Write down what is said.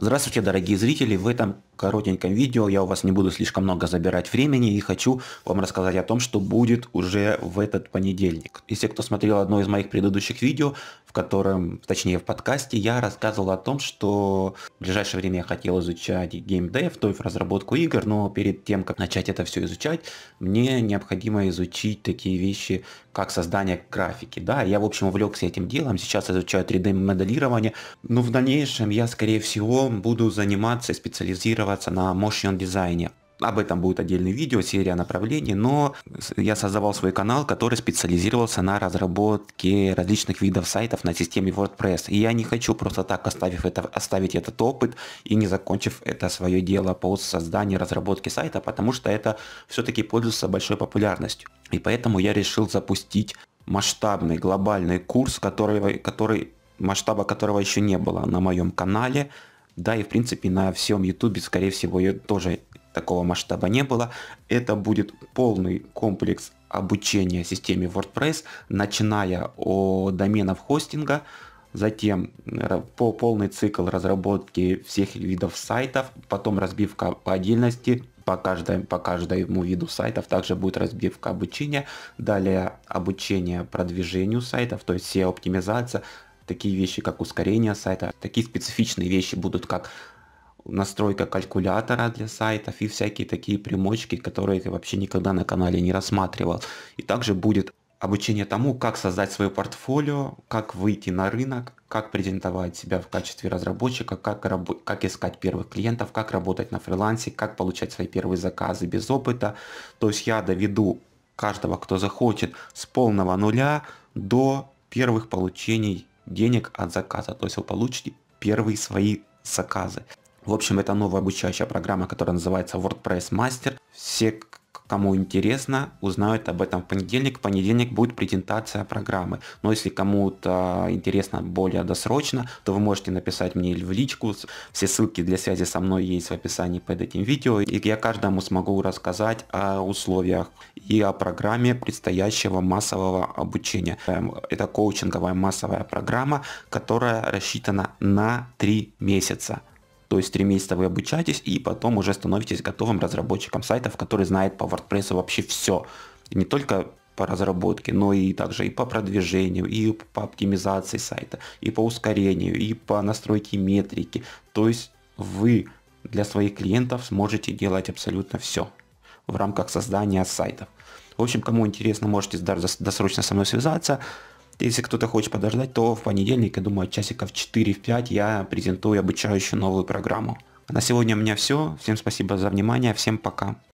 Здравствуйте, дорогие зрители! В этом коротеньком видео я у вас не буду слишком много забирать времени и хочу вам рассказать о том, что будет уже в этот понедельник. Если кто смотрел одно из моих предыдущих видео, в котором, точнее в подкасте, я рассказывал о том, что в ближайшее время я хотел изучать геймдев, то есть разработку игр, но перед тем, как начать это все изучать, мне необходимо изучить такие вещи, как создание графики. Да, я, в общем, увлекся этим делом, сейчас изучаю 3D-моделирование, но в дальнейшем я, скорее всего, потом буду заниматься специализироваться на motion дизайне. Об этом будет отдельное видео, серия направлений, но я создавал свой канал, который специализировался на разработке различных видов сайтов на системе WordPress. И я не хочу просто так оставив это, оставить этот опыт и не закончив это свое дело по созданию разработки сайта, потому что это все-таки пользуется большой популярностью. И поэтому я решил запустить масштабный глобальный курс, который, который масштаба которого еще не было на моем канале – да, и в принципе на всем YouTube, скорее всего, ее тоже такого масштаба не было. Это будет полный комплекс обучения системе WordPress, начиная о доменов хостинга, затем э, по полный цикл разработки всех видов сайтов, потом разбивка по отдельности, по, каждой, по каждому виду сайтов также будет разбивка обучения, далее обучение продвижению сайтов, то есть SEO-оптимизация, такие вещи, как ускорение сайта, такие специфичные вещи будут, как настройка калькулятора для сайтов и всякие такие примочки, которые ты вообще никогда на канале не рассматривал. И также будет обучение тому, как создать свое портфолио, как выйти на рынок, как презентовать себя в качестве разработчика, как, раб- как искать первых клиентов, как работать на фрилансе, как получать свои первые заказы без опыта. То есть я доведу каждого, кто захочет, с полного нуля до первых получений денег от заказа, то есть вы получите первые свои заказы. В общем, это новая обучающая программа, которая называется WordPress Master. Все, кому интересно, узнают об этом в понедельник. В понедельник будет презентация программы. Но если кому-то интересно более досрочно, то вы можете написать мне в личку. Все ссылки для связи со мной есть в описании под этим видео. И я каждому смогу рассказать о условиях и о программе предстоящего массового обучения. Эм, это коучинговая массовая программа, которая рассчитана на 3 месяца. То есть 3 месяца вы обучаетесь и потом уже становитесь готовым разработчиком сайтов, который знает по WordPress вообще все. не только по разработке, но и также и по продвижению, и по оптимизации сайта, и по ускорению, и по настройке метрики. То есть вы для своих клиентов сможете делать абсолютно все в рамках создания сайтов. В общем, кому интересно, можете досрочно со мной связаться. Если кто-то хочет подождать, то в понедельник, я думаю, от часиков 4-5 я презентую обучающую новую программу. А на сегодня у меня все. Всем спасибо за внимание. Всем пока.